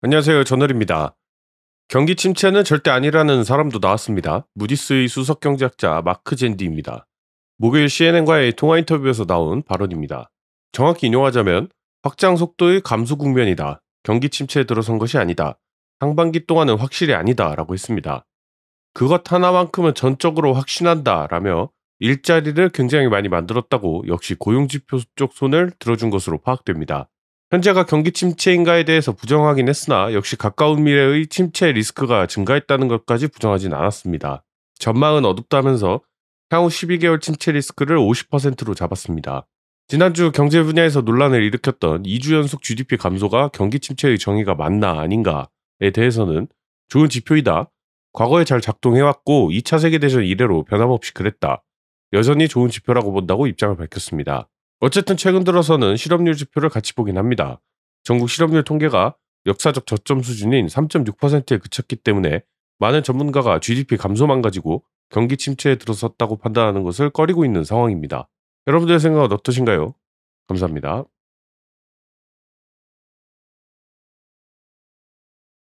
안녕하세요. 전월입니다. 경기 침체는 절대 아니라는 사람도 나왔습니다. 무디스의 수석 경제학자 마크 젠디입니다. 목요일 CNN과의 통화 인터뷰에서 나온 발언입니다. 정확히 인용하자면 확장 속도의 감소 국면이다. 경기 침체에 들어선 것이 아니다. 상반기 동안은 확실히 아니다. 라고 했습니다. 그것 하나만큼은 전적으로 확신한다. 라며 일자리를 굉장히 많이 만들었다고 역시 고용지표 쪽 손을 들어준 것으로 파악됩니다. 현재가 경기 침체인가에 대해서 부정하긴 했으나 역시 가까운 미래의 침체 리스크가 증가했다는 것까지 부정하진 않았습니다. 전망은 어둡다면서 향후 12개월 침체 리스크를 50%로 잡았습니다. 지난주 경제 분야에서 논란을 일으켰던 2주 연속 GDP 감소가 경기 침체의 정의가 맞나 아닌가에 대해서는 좋은 지표이다. 과거에 잘 작동해왔고 2차 세계대전 이래로 변함없이 그랬다. 여전히 좋은 지표라고 본다고 입장을 밝혔습니다. 어쨌든 최근 들어서는 실업률 지표를 같이 보긴 합니다. 전국 실업률 통계가 역사적 저점 수준인 3.6%에 그쳤기 때문에 많은 전문가가 GDP 감소만 가지고 경기 침체에 들어섰다고 판단하는 것을 꺼리고 있는 상황입니다. 여러분들의 생각은 어떠신가요? 감사합니다.